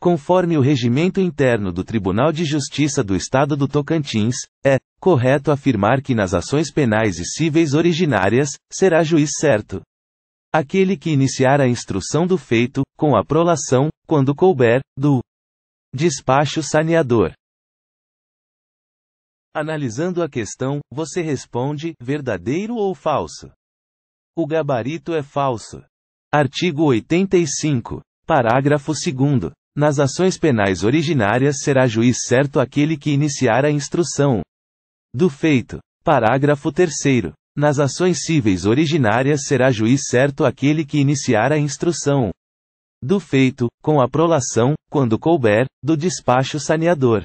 conforme o regimento interno do Tribunal de Justiça do Estado do Tocantins, é correto afirmar que nas ações penais e cíveis originárias, será juiz certo aquele que iniciar a instrução do feito, com a prolação, quando couber, do despacho saneador. Analisando a questão, você responde: verdadeiro ou falso? O gabarito é falso. Artigo 85, parágrafo 2 nas ações penais originárias será juiz certo aquele que iniciar a instrução. Do feito. Parágrafo 3. Nas ações cíveis originárias será juiz certo aquele que iniciar a instrução. Do feito, com a prolação, quando couber, do despacho saneador.